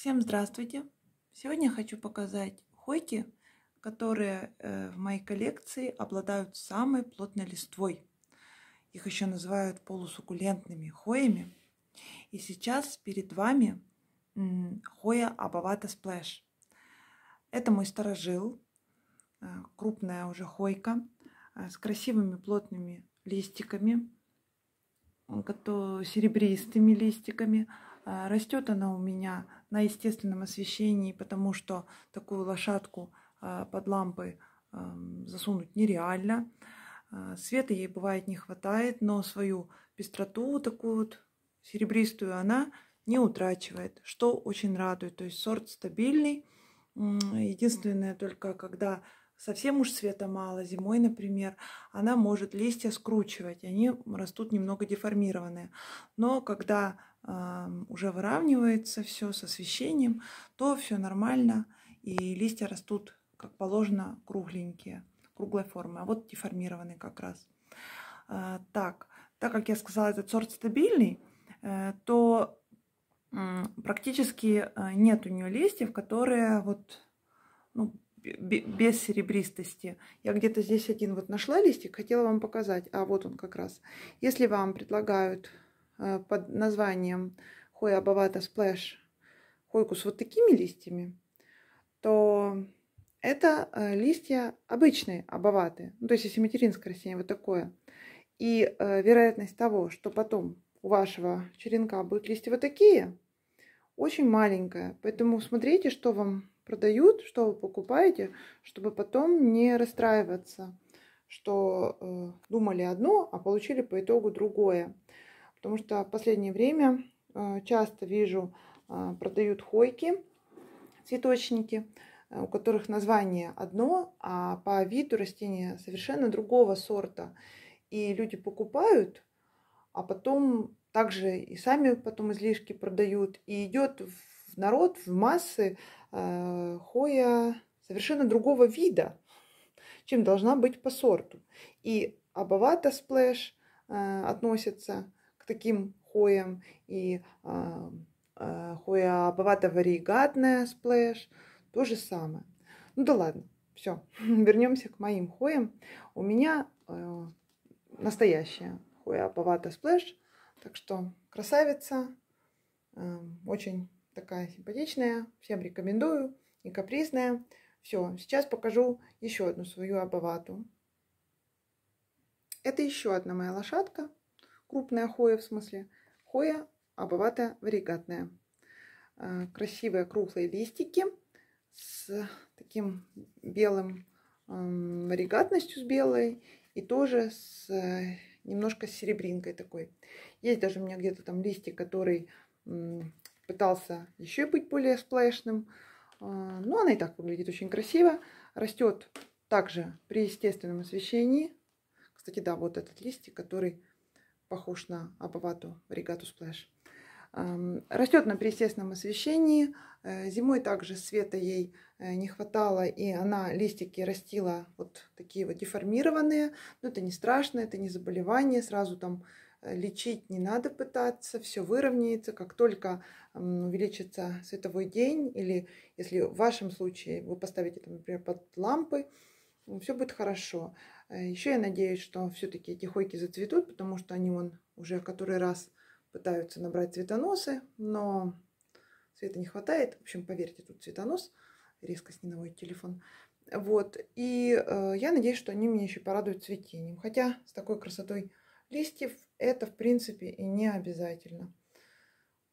Всем здравствуйте! Сегодня хочу показать хойки, которые э, в моей коллекции обладают самой плотной листвой. Их еще называют полусуккулентными хоями. И сейчас перед вами хоя Абавата Сплэш. Это мой старожил, э, крупная уже хойка э, с красивыми плотными листиками, серебристыми листиками. Растет она у меня на естественном освещении, потому что такую лошадку а, под лампы засунуть нереально. А, света ей бывает не хватает, но свою пестроту такую вот серебристую она не утрачивает, что очень радует. То есть сорт стабильный. Единственное только, когда совсем уж света мало, зимой, например, она может листья скручивать, они растут немного деформированные. Но когда уже выравнивается все с освещением, то все нормально, и листья растут, как положено, кругленькие, круглой формы, а вот деформированные как раз. А, так, так как я сказала, этот сорт стабильный, э, то практически э, нет у нее листьев, которые вот ну, без серебристости. Я где-то здесь один вот нашла листик, хотела вам показать, а вот он как раз. Если вам предлагают Э, под названием Хой Абавата Сплэш, Хойкус вот такими листьями, то это э, листья обычные абаваты, ну, то есть асимметринское растение, вот такое. И э, вероятность того, что потом у вашего черенка будут листья вот такие, очень маленькая. Поэтому смотрите, что вам продают, что вы покупаете, чтобы потом не расстраиваться, что э, думали одно, а получили по итогу другое. Потому что в последнее время э, часто вижу, а, продают хойки, цветочники, э, у которых название одно, а по виду растения совершенно другого сорта. И люди покупают, а потом также и сами потом излишки продают. И идет в народ, в массы э, хоя совершенно другого вида, чем должна быть по сорту. И абавата сплэш э, относится таким хоєм и а, а, хоя варигатная сплэш. То же самое. Ну да ладно, все. Вернемся к моим хоям. У меня э, настоящая хоя Абавата сплэш. Так что красавица. Э, очень такая симпатичная. Всем рекомендую. Не капризная. Все, сейчас покажу еще одну свою Абавату. Это еще одна моя лошадка крупная хоя в смысле, хоя обовато а варигатная. Красивые круглые листики с таким белым варигатностью с белой и тоже с э, немножко с серебринкой такой. Есть даже у меня где-то там листик, который пытался еще быть более сплэшным. А, Но ну, она и так выглядит очень красиво. Растет также при естественном освещении. Кстати, да, вот этот листик, который похож на Абавату Регату Сплэш. Растет на преестественном освещении. Э, зимой также света ей э, не хватало, и она листики растила вот такие вот деформированные. Но ну, это не страшно, это не заболевание. Сразу там э, лечить не надо пытаться, все выровняется. Как только увеличится световой день, или если в вашем случае вы поставите, например, под лампы, все будет хорошо. Э, еще я надеюсь, что все-таки эти хойки зацветут, потому что они вон уже который раз пытаются набрать цветоносы, но цвета не хватает. В общем, поверьте, тут цветонос. Резкость не наводит телефон. Вот. И э, я надеюсь, что они меня еще порадуют цветением. Хотя с такой красотой листьев это, в принципе, и не обязательно.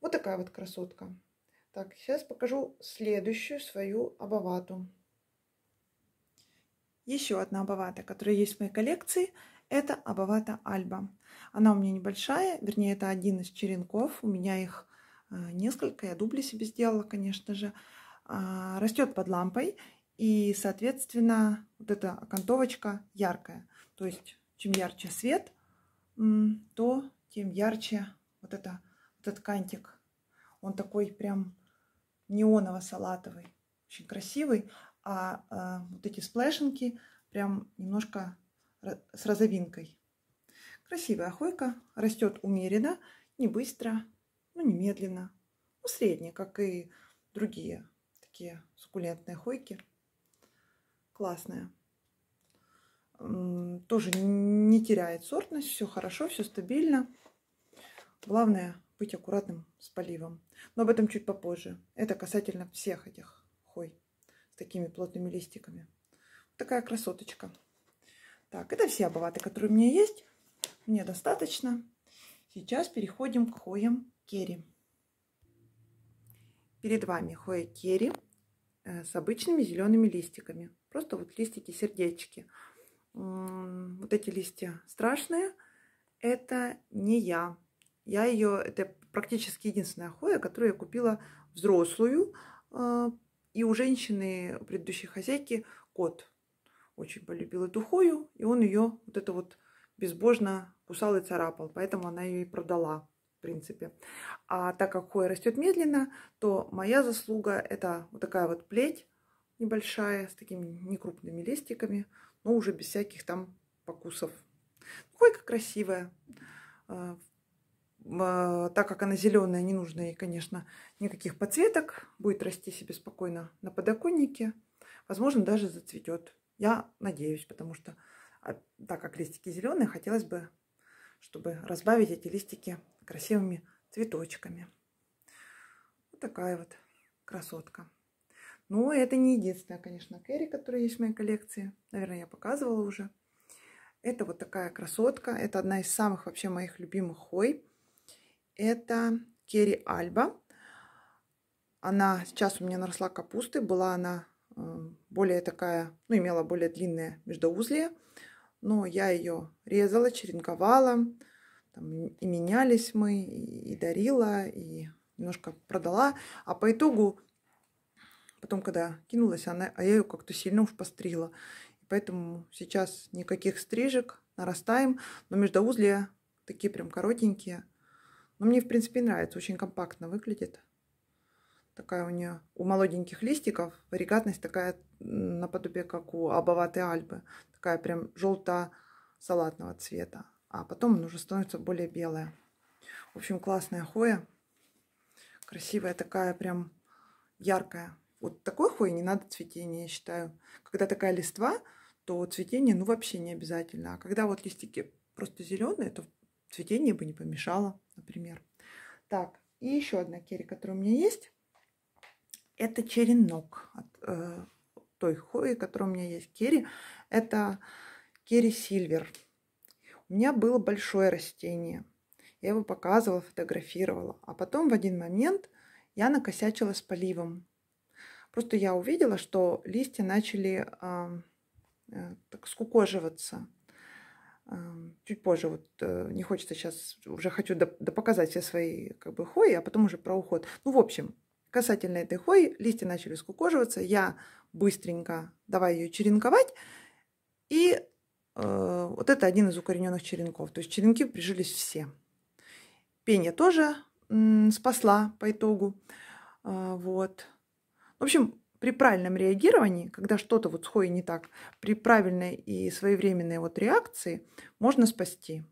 Вот такая вот красотка. Так, сейчас покажу следующую свою абавату. Еще одна абавата, которая есть в моей коллекции, это абавата Альба. Она у меня небольшая, вернее, это один из черенков. У меня их э, несколько, я дубли себе сделала, конечно же. А, Растет под лампой, и, соответственно, вот эта окантовочка яркая. То есть, чем ярче свет, то тем ярче вот, это, вот этот кантик. Он такой прям неоново-салатовый, очень красивый. А, а, вот эти сплэшинки прям немножко с розовинкой. Красивая хойка растет умеренно, не быстро, но не медленно. Ну, ну средне, как и другие такие суккулентные хойки Классная. Тоже не теряет сортность, все хорошо, все стабильно. Главное быть аккуратным с поливом. Но об этом чуть попозже. Это касательно всех этих хой такими плотными листиками. Вот такая красоточка. Так, это все обаваты, которые у меня есть. Мне достаточно. Сейчас переходим к хоям керри. Перед вами хоя керри э, с обычными зелеными листиками. Просто вот листики, сердечки. Вот эти листья страшные. Это не я. Я ее, это практически единственная хоя, которую я купила взрослую э, и у женщины, предыдущей хозяйки, кот очень полюбил эту хую, и он ее вот это вот безбожно кусал и царапал, поэтому она ее и продала, в принципе. А так как хоя растет медленно, то моя заслуга это вот такая вот плеть небольшая, с такими некрупными листиками, но уже без всяких там покусов. Хойка красивая, а, а, так как она зеленая, не нужно ей, конечно, никаких подсветок. Будет расти себе спокойно на подоконнике. Возможно, даже зацветет. Я надеюсь, потому что, а, так как листики зеленые, хотелось бы, чтобы разбавить эти листики красивыми цветочками. Вот такая вот красотка. Но ну, это не единственная, конечно, кэрри, которая есть в моей коллекции. Наверное, я показывала уже. Это вот такая красотка. Это одна из самых вообще моих любимых хой. Это Керри Альба. Она сейчас у меня наросла капусты. Была она э, более такая, ну, имела более длинное междоузлие. Но я ее резала, черенковала. Там и менялись мы, и дарила, и немножко продала. А по итогу, потом, когда кинулась, она, а я ее как-то сильно уж постригла. Поэтому сейчас никаких стрижек, нарастаем. Но междоузлия такие прям коротенькие – но ну, мне, в принципе, нравится. Очень компактно выглядит. Такая у нее, у молоденьких листиков, варигатность такая наподобие, как у обоватой Альбы. Такая прям желто-салатного цвета. А потом он уже становится более белая. В общем, классная хоя. Красивая такая, прям яркая. Вот такой хои не надо цветения, я считаю. Когда такая листва, то цветение ну вообще не обязательно. А когда вот листики просто зеленые, то цветение бы не помешало например. Так, и еще одна керри, которая у меня есть. Это черенок от э, той хои, которая у меня есть. Керри. Это керри сильвер. У меня было большое растение. Я его показывала, фотографировала. А потом в один момент я накосячила с поливом. Просто я увидела, что листья начали э, э, так скукоживаться. Чуть позже, вот э, не хочется сейчас, уже хочу показать все свои как бы хои, а потом уже про уход. Ну, в общем, касательно этой хои, листья начали скукоживаться, я быстренько давай ее черенковать, и э, вот это один из укорененных черенков, то есть черенки прижились все. Пенья тоже м, спасла по итогу, э, вот. В общем, при правильном реагировании, когда что-то вот сходит не так, при правильной и своевременной вот реакции можно спасти.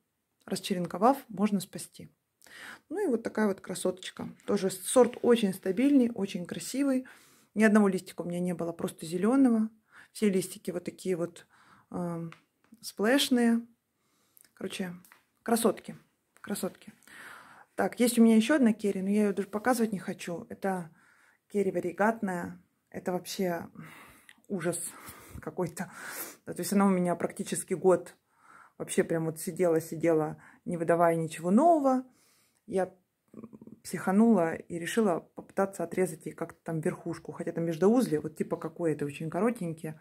Расчеренковав, можно спасти. Ну и вот такая вот красоточка. Тоже сорт очень стабильный, очень красивый. Ни одного листика у меня не было, просто зеленого. Все листики вот такие вот э, сплэшные. Короче, красотки. Красотки. Так, есть у меня еще одна керри, но я ее даже показывать не хочу. Это керри варигатная это вообще ужас какой-то. Да, то есть она у меня практически год вообще прям вот сидела-сидела, не выдавая ничего нового. Я психанула и решила попытаться отрезать ей как-то там верхушку, хотя там междоузли, вот типа какое-то очень коротенькие.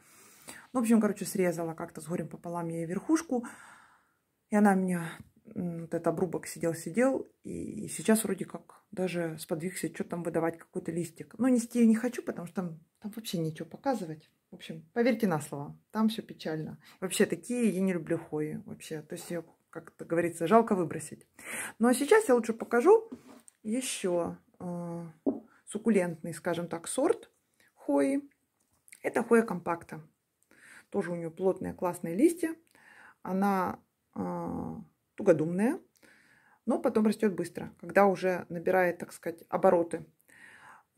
Ну, в общем, короче, срезала как-то с горем пополам ей верхушку. И она меня вот этот обрубок сидел-сидел, и сейчас вроде как даже сподвигся, что там выдавать, какой-то листик. Но ну, нести я не хочу, потому что там, там вообще ничего показывать. В общем, поверьте на слово, там все печально. Вообще такие я не люблю хои вообще. То есть ее, как-то говорится, жалко выбросить. Ну а сейчас я лучше покажу еще э, а, суккулентный, скажем так, сорт хои. Это хоя компакта. Тоже у нее плотные классные листья. Она э, тугодумная, но потом растет быстро, когда уже набирает, так сказать, обороты.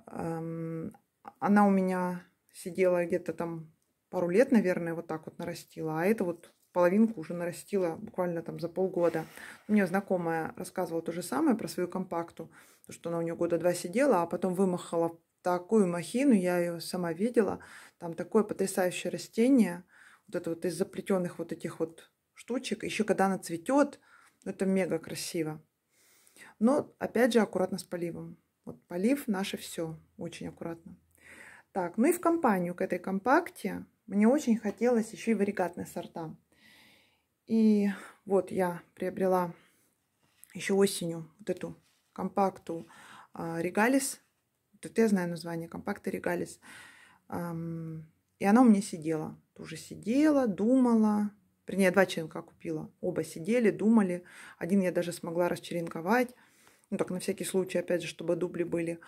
Эм, она у меня сидела где-то там пару лет, наверное, вот так вот нарастила, а это вот половинку уже нарастила буквально там за полгода. Мне знакомая рассказывала то же самое про свою компакту, то, что она у нее года два сидела, а потом вымахала такую махину, я ее сама видела. Там такое потрясающее растение, вот это вот из заплетенных вот этих вот штучек. Еще когда она цветет, это мега красиво. Но, опять же, аккуратно с поливом. Вот полив наше все. Очень аккуратно. Так, ну и в компанию к этой компакте мне очень хотелось еще и варигатные сорта. И вот я приобрела еще осенью вот эту компакту э, Регалис. Тут я знаю название, компакта Регалис. Эм, и она у меня сидела. Тоже сидела, думала, Вернее, два черенка купила. Оба сидели, думали. Один я даже смогла расчеренковать. Ну, так на всякий случай, опять же, чтобы дубли были.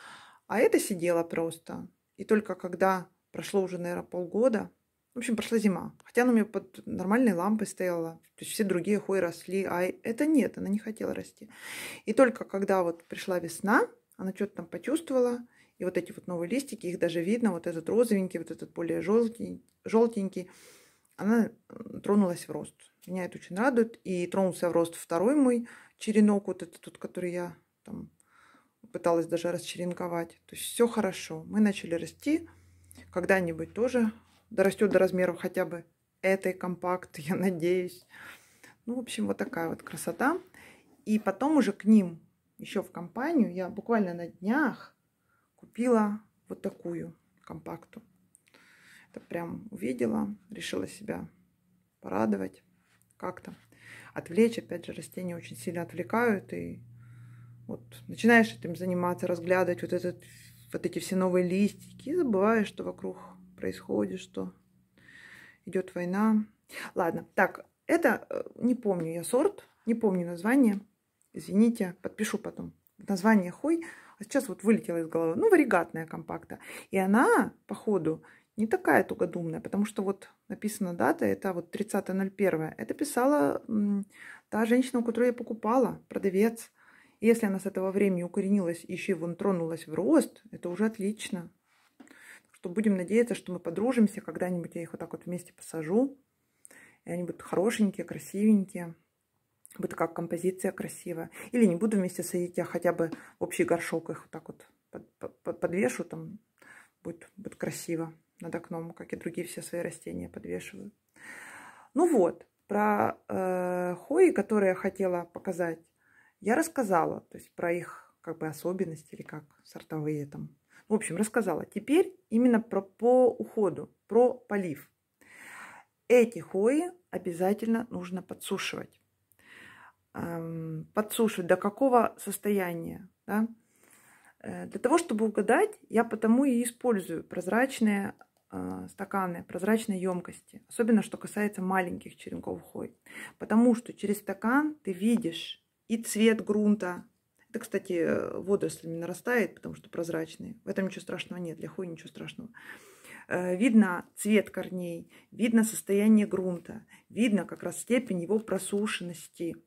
А это сидела просто. И только когда прошло уже, наверное, полгода, в общем, прошла зима. Хотя она у меня под нормальной лампой стояла. То есть все другие хуй росли, а это нет, она не хотела расти. И только когда вот пришла весна, она что-то там почувствовала. И вот эти вот новые листики, их даже видно. Вот этот розовенький, вот этот более желтенький она тронулась в рост. Меня это очень радует. И тронулся в рост второй мой черенок, вот этот тот, который я там пыталась даже расчеренковать. То есть все хорошо. Мы начали расти. Когда-нибудь тоже дорастет до размеров хотя бы этой компакт, я надеюсь. Ну, в общем, вот такая вот красота. И потом уже к ним, еще в компанию, я буквально на днях купила вот такую компакту как прям увидела, решила себя порадовать, как-то отвлечь. Опять же, растения очень сильно отвлекают, и вот начинаешь этим заниматься, разглядывать вот, этот, вот эти все новые листики, и забываешь, что вокруг происходит, что идет война. Ладно, так, это, э, не помню я сорт, не помню название, извините, подпишу потом. Название хуй, а сейчас вот вылетела из головы, ну, варигатная компакта. И она, походу, не такая тугодумная, потому что вот написана дата, это вот 30.01. Это писала та женщина, у которой я покупала, продавец. если она с этого времени укоренилась, еще и вон тронулась в рост, это уже отлично. Так что будем надеяться, что мы подружимся, когда-нибудь я их вот так вот вместе посажу. И они будут хорошенькие, красивенькие. Будет как композиция красивая. Или не буду вместе садить, я хотя бы общий горшок их вот так вот подвешу, там будет, будет красиво над окном, как и другие все свои растения подвешиваю. Ну вот, про э, хои, которые я хотела показать, я рассказала, то есть про их как бы особенности или как сортовые там. В общем, рассказала. Теперь именно про, по уходу, про полив. Эти хои обязательно нужно подсушивать. Эм, подсушивать до какого состояния, да? Э, для того, чтобы угадать, я потому и использую прозрачные а, стаканы прозрачной емкости, особенно что касается маленьких черенков хой, потому что через стакан ты видишь и цвет грунта. Это, кстати, водорослями нарастает, потому что прозрачные. В этом ничего страшного нет, для хой ничего страшного. Э, видно цвет корней, видно состояние грунта, видно как раз степень его просушенности.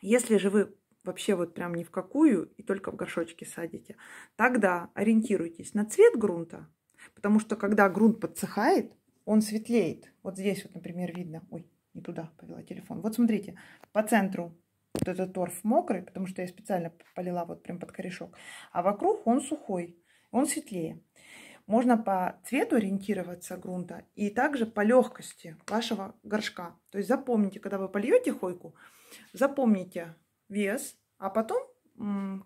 Если же вы вообще вот прям ни в какую и только в горшочке садите, тогда ориентируйтесь на цвет грунта, Потому что когда грунт подсыхает, он светлеет. Вот здесь вот, например, видно. Ой, не туда повела телефон. Вот смотрите, по центру вот этот торф мокрый, потому что я специально полила вот прям под корешок. А вокруг он сухой, он светлее. Можно по цвету ориентироваться грунта и также по легкости вашего горшка. То есть запомните, когда вы польете хойку, запомните вес, а потом,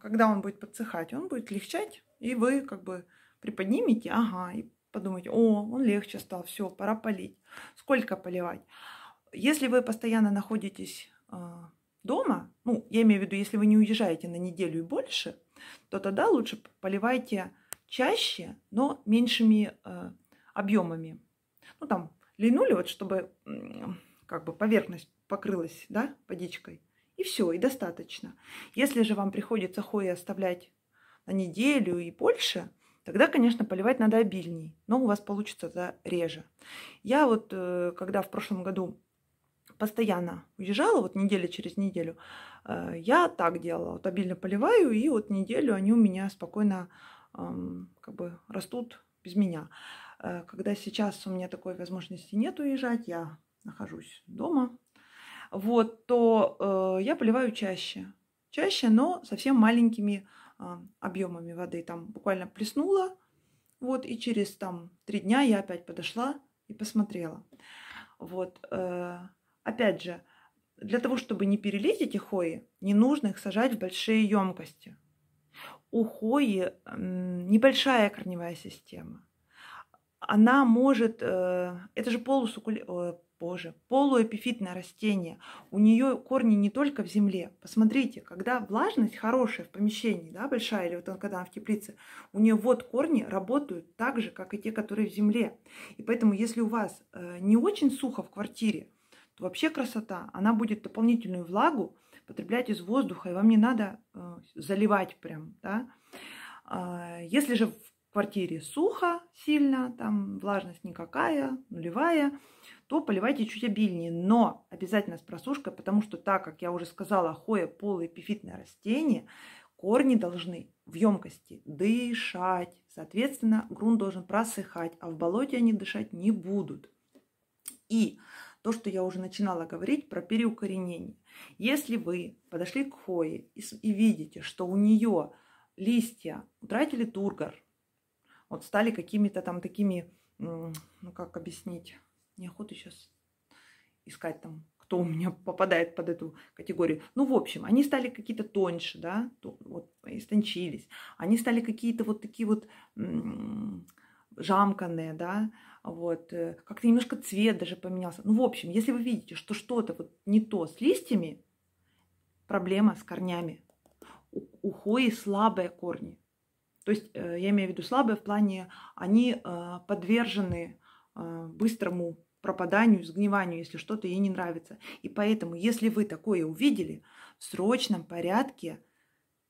когда он будет подсыхать, он будет легчать, и вы как бы приподнимите, ага, и подумаете, о, он легче стал, все, пора полить. Сколько поливать? Если вы постоянно находитесь а, дома, ну, я имею в виду, если вы не уезжаете на неделю и больше, то тогда лучше поливайте чаще, но меньшими э, а, объемами. Ну, там, линули, вот, чтобы э, как бы поверхность покрылась, да, водичкой. И все, и достаточно. Если же вам приходится хои оставлять на неделю и больше, Тогда, конечно, поливать надо обильней, но у вас получится это реже. Я вот, э, когда в прошлом году постоянно уезжала, вот неделя через неделю, э, я так делала, вот обильно поливаю, и вот неделю они у меня спокойно как бы растут без меня. Э, когда сейчас у меня такой возможности нет уезжать, я нахожусь дома, вот, то я поливаю чаще. Чаще, но совсем маленькими а, объемами воды там буквально плеснула. Вот, и через там три дня я опять подошла и посмотрела. Вот, э, опять же, для того, чтобы не перелить эти хои, не нужно их сажать в большие емкости. У хои небольшая корневая система. Она может, э, это же полусуккулентные э, Боже, Полуэпифитное растение. У нее корни не только в земле. Посмотрите, когда влажность хорошая в помещении, да, большая, или вот он, когда она в теплице, у нее вот корни работают так же, как и те, которые в земле. И поэтому, если у вас э, не очень сухо в квартире, то вообще красота. Она будет дополнительную влагу потреблять из воздуха, и вам не надо э, заливать прям, да. А, если же в квартире сухо сильно, там влажность никакая, нулевая, то поливайте чуть обильнее, но обязательно с просушкой, потому что так, как я уже сказала, хоя полуэпифитное растение, корни должны в емкости дышать. Соответственно, грунт должен просыхать, а в болоте они дышать не будут. И то, что я уже начинала говорить про переукоренение. Если вы подошли к хое и, и видите, что у нее листья утратили тургор, вот стали какими-то там такими, ну как объяснить, неохота сейчас искать там, кто у меня попадает под эту категорию. Ну, в общем, они стали какие-то тоньше, да, вот истончились. Они стали какие-то вот такие вот жамканные, да, вот, э, как-то немножко цвет даже поменялся. Ну, в общем, если вы видите, что что-то вот не то с листьями, проблема с корнями. У, у слабые корни. То есть э, я имею в виду слабые в плане, они э, подвержены э, быстрому пропаданию, сгниванию, если что-то ей не нравится. И поэтому, если вы такое увидели, в срочном порядке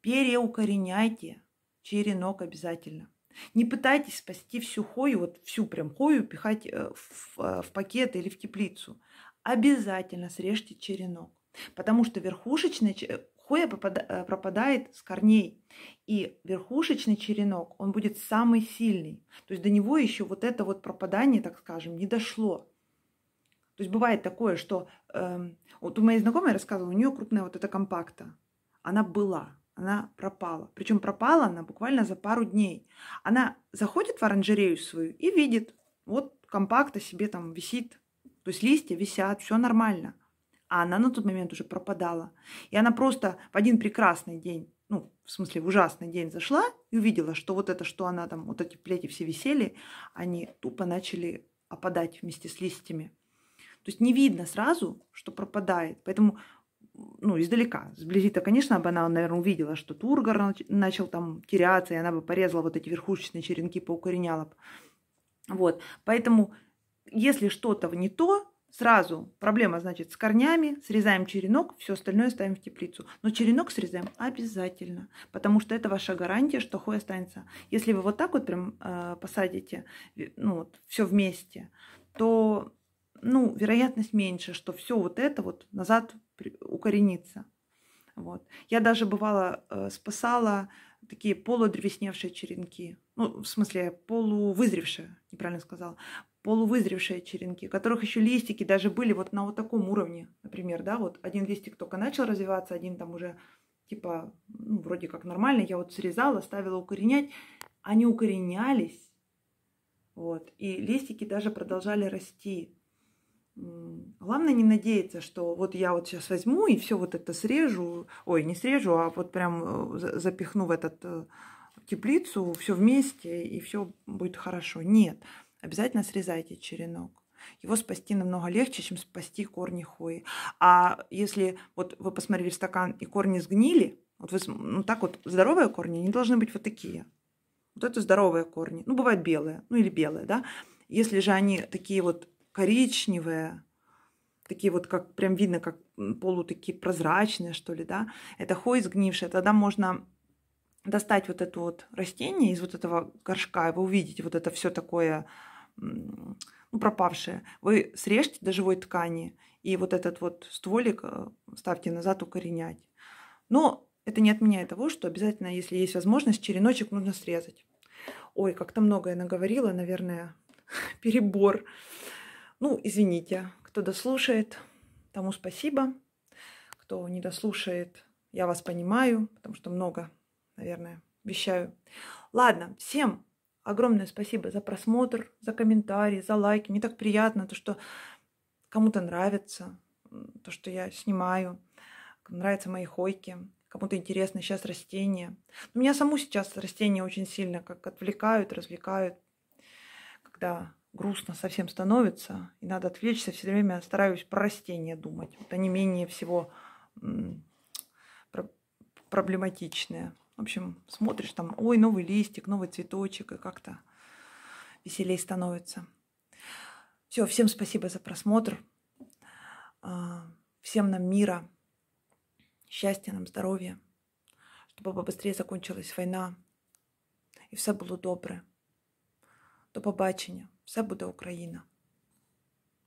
переукореняйте черенок обязательно. Не пытайтесь спасти всю хою, вот всю прям хою пихать в, в пакет или в теплицу. Обязательно срежьте черенок. Потому что верхушечный хуя э, пропадает с корней. И верхушечный черенок, он будет самый сильный. То есть до него еще вот это вот пропадание, так скажем, не дошло. То есть бывает такое, что... Э, вот у моей знакомой я рассказывала, у нее крупная вот эта компакта. Она была, она пропала. Причем пропала она буквально за пару дней. Она заходит в оранжерею свою и видит, вот компакта себе там висит. То есть листья висят, все нормально а она на тот момент уже пропадала. И она просто в один прекрасный день, ну, в смысле, в ужасный день зашла и увидела, что вот это, что она там, вот эти плети все висели, они тупо начали опадать вместе с листьями. То есть не видно сразу, что пропадает. Поэтому ну, издалека. Сблизи-то, конечно, бы она, наверное, увидела, что Тургор начал там теряться, и она бы порезала вот эти верхушечные черенки, поукореняла бы. Вот. Поэтому, если что-то не то, сразу проблема, значит, с корнями, срезаем черенок, все остальное ставим в теплицу. Но черенок срезаем обязательно, потому что это ваша гарантия, что хой останется. Если вы вот так вот прям э, посадите, э, ну вот, все вместе, то, ну, вероятность меньше, что все вот это вот назад укоренится. Вот. Я даже бывала э, спасала такие полудревесневшие черенки. Ну, в смысле, полувызревшие, неправильно сказала полувызревшие черенки, у которых еще листики даже были вот на вот таком уровне, например, да, вот один листик только начал развиваться, один там уже типа, ну, вроде как нормально, я вот срезала, ставила укоренять, они укоренялись, вот, и листики даже продолжали расти. Главное не надеяться, что вот я вот сейчас возьму и все вот это срежу, ой, не срежу, а вот прям э, запихну в этот э, теплицу все вместе и все будет хорошо. Нет, обязательно срезайте черенок. Его спасти намного легче, чем спасти корни хои. А если вот вы посмотрели в стакан и корни сгнили, вот вы, ну так вот здоровые корни, не должны быть вот такие. Вот это здоровые корни. Ну, бывают белые, ну или белые, да. Если же они такие вот коричневые, такие вот, как прям видно, как полу такие прозрачные, что ли, да, это хой сгнивший, тогда можно достать вот это вот растение из вот этого горшка, и вы увидите вот это все такое ну, пропавшее. Вы срежьте до живой ткани и вот этот вот стволик э, ставьте назад укоренять. Но это не отменяет того, что обязательно, если есть возможность, череночек нужно срезать. Ой, как-то много я наговорила, наверное, перебор. Ну, извините, кто дослушает, тому спасибо. Кто не дослушает, я вас понимаю, потому что много, наверное, вещаю. Ладно, всем Огромное спасибо за просмотр, за комментарии, за лайки. Мне так приятно, то, что кому-то нравится то, что я снимаю. Нравятся мои хойки. Кому-то интересно сейчас растения. У меня саму сейчас растения очень сильно как отвлекают, развлекают. Когда грустно совсем становится, и надо отвлечься, все время стараюсь про растения думать. Вот они менее всего проблематичные. В общем, смотришь там, ой, новый листик, новый цветочек, и как-то веселей становится. Все, всем спасибо за просмотр. А, всем нам мира, счастья нам, здоровья, чтобы побыстрее закончилась война и все было доброе. До побачення, все буде Україна.